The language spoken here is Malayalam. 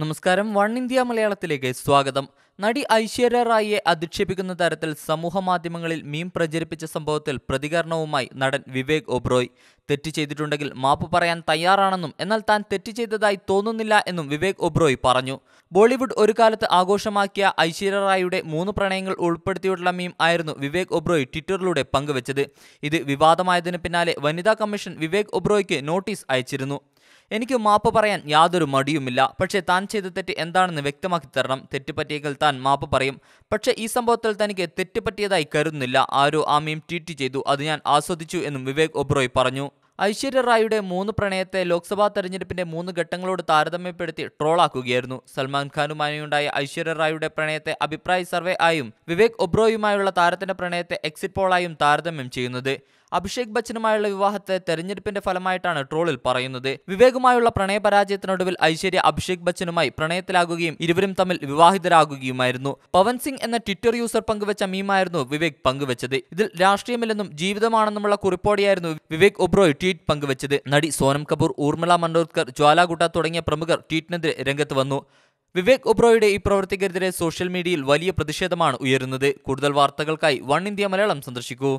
നമസ്കാരം വൺ ഇന്ത്യ മലയാളത്തിലേക്ക് സ്വാഗതം നടി ഐശ്വര്യ റായിയെ അധിക്ഷേപിക്കുന്ന തരത്തിൽ സമൂഹ മാധ്യമങ്ങളിൽ മീം പ്രചരിപ്പിച്ച സംഭവത്തിൽ പ്രതികരണവുമായി നടൻ വിവേക് ഒബ്രോയ് തെറ്റ് ചെയ്തിട്ടുണ്ടെങ്കിൽ മാപ്പ് പറയാൻ തയ്യാറാണെന്നും എന്നാൽ താൻ തെറ്റ് ചെയ്തതായി തോന്നുന്നില്ല എന്നും വിവേക് ഒബ്രോയ് പറഞ്ഞു ബോളിവുഡ് ഒരു കാലത്ത് ആഘോഷമാക്കിയ ഐശ്വര്യ റായിയുടെ മൂന്ന് പ്രണയങ്ങൾ ഉൾപ്പെടുത്തിയിട്ടുള്ള മീം ആയിരുന്നു വിവേക് ഒബ്രോയ് ട്വിറ്ററിലൂടെ പങ്കുവച്ചത് ഇത് വിവാദമായതിനു പിന്നാലെ വനിതാ കമ്മീഷൻ വിവേക് ഒബ്രോയ്ക്ക് നോട്ടീസ് അയച്ചിരുന്നു എനിക്ക് മാപ്പ് പറയാൻ യാതൊരു മടിയുമില്ല പക്ഷേ താൻ ചെയ്ത തെറ്റ് എന്താണെന്ന് വ്യക്തമാക്കി തരണം തെറ്റുപറ്റിയെങ്കിൽ താൻ മാപ്പ് പറയും പക്ഷേ ഈ സംഭവത്തിൽ തനിക്ക് തെറ്റുപറ്റിയതായി കരുതുന്നില്ല ആരോ ആ മീം ട്വീറ്റ് ചെയ്തു അത് ഞാൻ ആസ്വദിച്ചു എന്നും വിവേക് ഒബ്രോയ് പറഞ്ഞു ഐശ്വര്യ റായിയുടെ മൂന്ന് പ്രണയത്തെ ലോക്സഭാ തെരഞ്ഞെടുപ്പിന്റെ മൂന്ന് ഘട്ടങ്ങളോട് താരതമ്യപ്പെടുത്തി ട്രോളാക്കുകയായിരുന്നു സൽമാൻ ഖാനുമായുണ്ടായ ഐശ്വര്യ റായിയുടെ പ്രണയത്തെ അഭിപ്രായ സർവേ ആയും വിവേക് ഒബ്രോയുമായുള്ള താരത്തിന്റെ പ്രണയത്തെ എക്സിറ്റ് പോളായും താരതമ്യം ചെയ്യുന്നത് അഭിഷേക് ബച്ചനുമായുള്ള വിവാഹത്തെ തെരഞ്ഞെടുപ്പിന്റെ ഫലമായിട്ടാണ് ട്രോളിൽ പറയുന്നത് വിവേകുമായുള്ള പ്രണയ പരാജയത്തിനൊടുവിൽ ഐശ്വര്യ അഭിഷേക് ബച്ചനുമായി പ്രണയത്തിലാകുകയും ഇരുവരും തമ്മിൽ വിവാഹിതരാകുകയുമായിരുന്നു പവൻ സിംഗ് എന്ന ട്വിറ്റർ യൂസർ പങ്കുവച്ച മീമായിരുന്നു വിവേക് പങ്കുവച്ചത് ഇതിൽ രാഷ്ട്രീയമില്ലെന്നും ജീവിതമാണെന്നുമുള്ള കുറിപ്പോടെയായിരുന്നു വിവേക് ഒബ്രോയ് ട്വീറ്റ് പങ്കുവച്ചത് നടി സോനം കപൂർ ഊർമിള മണ്ടോദ്കർ ജ്വാലാകുട്ട തുടങ്ങിയ പ്രമുഖർ ട്വീറ്റിനെതിരെ രംഗത്ത് വന്നു വിവേക് ഒബ്രോയുടെ ഈ പ്രവർത്തകരെതിരെ സോഷ്യൽ മീഡിയയിൽ വലിയ പ്രതിഷേധമാണ് ഉയരുന്നത് കൂടുതൽ വാർത്തകൾക്കായി വൺ ഇന്ത്യ മലയാളം സന്ദർശിക്കൂ